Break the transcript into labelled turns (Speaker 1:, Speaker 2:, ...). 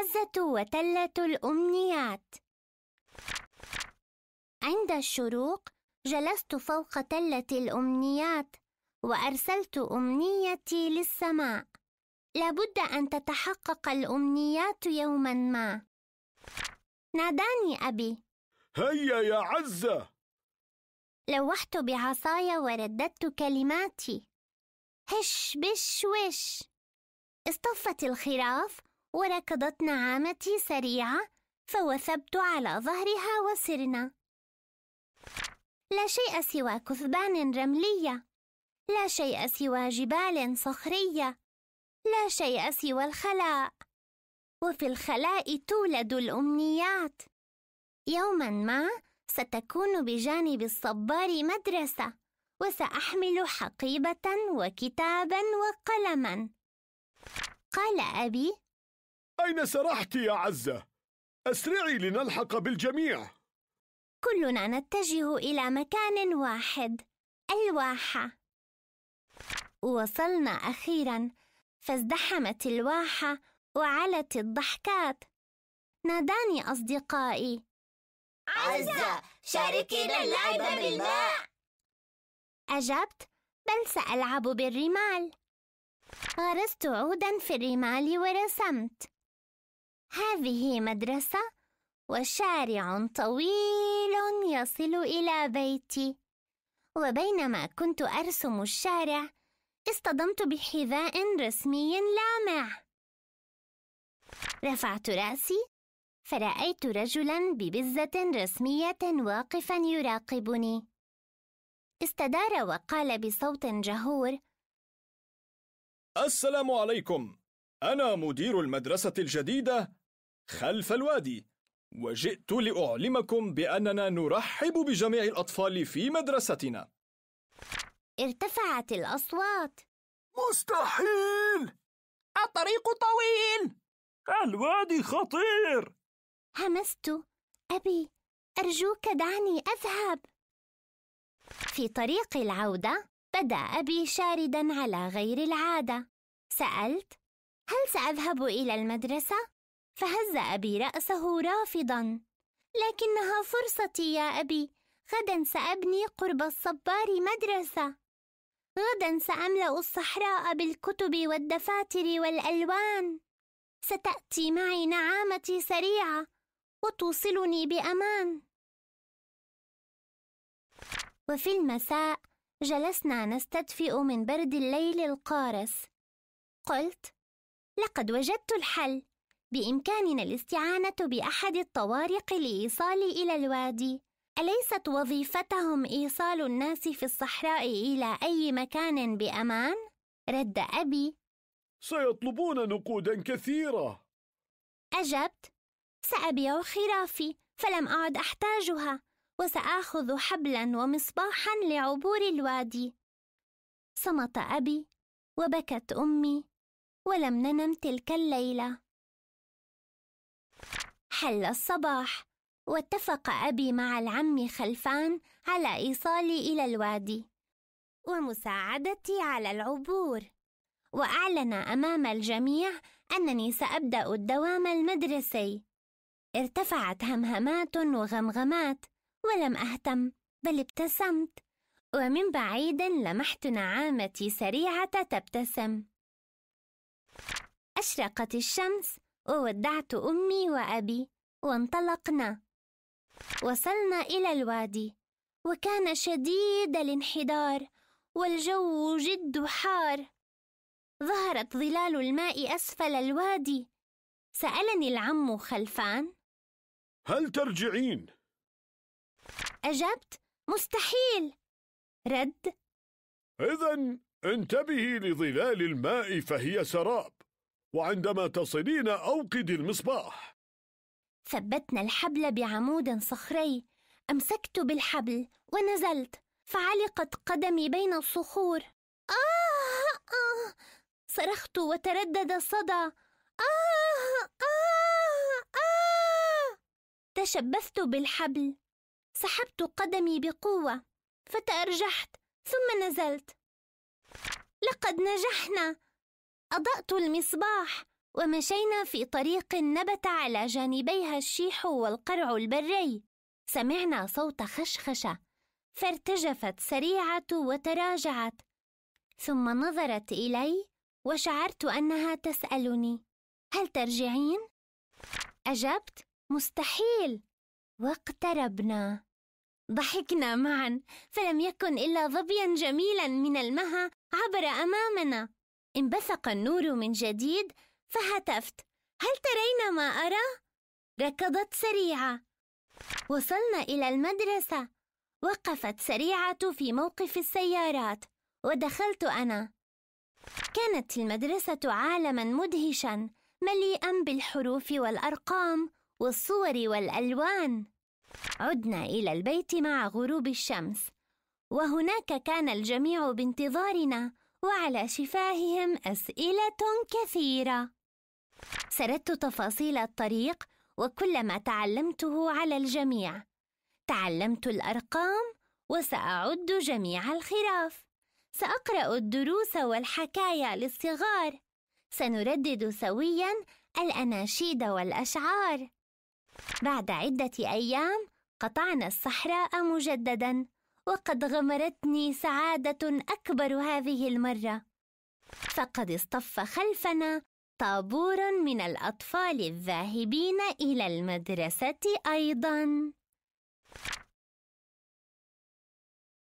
Speaker 1: عزة وتلة الأمنيات عند الشروق جلست فوق تلة الأمنيات وأرسلت أمنيتي للسماء لابد أن تتحقق الأمنيات يوما ما ناداني أبي هيا يا عزة لوحت بعصاي ورددت كلماتي هش بش وش اصطفت الخراف وركضت نعامتي سريعة فوثبت على ظهرها وسرنا لا شيء سوى كثبان رملية لا شيء سوى جبال صخرية لا شيء سوى الخلاء وفي الخلاء تولد الأمنيات يوما ما ستكون بجانب الصبار مدرسة وسأحمل حقيبة وكتابا وقلما قال أبي أين سرحت يا عزة؟ أسرعي لنلحق بالجميع كلنا نتجه إلى مكان واحد الواحة وصلنا أخيرا فازدحمت الواحة وعلت الضحكات ناداني أصدقائي عزة شاركينا اللعب بالماء أجبت بل سألعب بالرمال غرست عودا في الرمال ورسمت هذه مدرسة وشارع طويل يصل إلى بيتي وبينما كنت أرسم الشارع اصطدمت بحذاء رسمي لامع رفعت رأسي فرأيت رجلا ببزة رسمية واقفا يراقبني استدار وقال بصوت جهور السلام عليكم أنا مدير المدرسة الجديدة خلف الوادي وجئت لأعلمكم بأننا نرحب بجميع الأطفال في مدرستنا ارتفعت الأصوات مستحيل الطريق طويل الوادي خطير همست أبي أرجوك دعني أذهب في طريق العودة بدا أبي شاردا على غير العادة سألت هل سأذهب إلى المدرسة؟ فهز أبي رأسه رافضا لكنها فرصتي يا أبي غدا سأبني قرب الصبار مدرسة غدا سأملأ الصحراء بالكتب والدفاتر والألوان ستأتي معي نعامتي سريعة وتوصلني بأمان وفي المساء جلسنا نستدفئ من برد الليل القارس قلت لقد وجدت الحل بإمكاننا الاستعانة بأحد الطوارق لإيصال إلى الوادي. أليست وظيفتهم إيصال الناس في الصحراء إلى أي مكان بأمان؟ رد أبي: سيطلبون نقودا كثيرة. أجبت: سأبيع خرافي، فلم أعد أحتاجها، وسآخذ حبلا ومصباحا لعبور الوادي. صمت أبي، وبكت أمي، ولم ننم تلك الليلة. حل الصباح واتفق أبي مع العم خلفان على إيصالي إلى الوادي ومساعدتي على العبور وأعلن أمام الجميع أنني سأبدأ الدوام المدرسي ارتفعت همهمات وغمغمات ولم أهتم بل ابتسمت ومن بعيد لمحت نعامتي سريعة تبتسم أشرقت الشمس وودعت امي وابي وانطلقنا وصلنا الى الوادي وكان شديد الانحدار والجو جد حار ظهرت ظلال الماء اسفل الوادي سالني العم خلفان هل ترجعين اجبت مستحيل رد اذا انتبهي لظلال الماء فهي سراب وعندما تصلين أوقدي المصباح ثبتنا الحبل بعمود صخري أمسكت بالحبل ونزلت فعلقت قدمي بين الصخور آه, آه صرخت وتردد الصدى آه آه آه تشبثت بالحبل سحبت قدمي بقوة فتأرجحت ثم نزلت لقد نجحنا أضأت المصباح ومشينا في طريق نبت على جانبيها الشيح والقرع البري سمعنا صوت خشخشه فارتجفت سريعه وتراجعت ثم نظرت الي وشعرت انها تسالني هل ترجعين اجبت مستحيل واقتربنا ضحكنا معا فلم يكن الا ظبيا جميلا من المها عبر امامنا انبثق النور من جديد فهتفت هل ترين ما أرى؟ ركضت سريعة وصلنا إلى المدرسة وقفت سريعة في موقف السيارات ودخلت أنا كانت المدرسة عالما مدهشا مليئا بالحروف والأرقام والصور والألوان عدنا إلى البيت مع غروب الشمس وهناك كان الجميع بانتظارنا وعلى شفاههم أسئلة كثيرة. سردت تفاصيل الطريق وكل ما تعلمته على الجميع. تعلمت الأرقام وسأعد جميع الخراف. سأقرأ الدروس والحكايا للصغار. سنردد سويا الأناشيد والأشعار. بعد عدة أيام قطعنا الصحراء مجددا وقد غمرتني سعاده اكبر هذه المره فقد اصطف خلفنا طابور من الاطفال الذاهبين الى المدرسه ايضا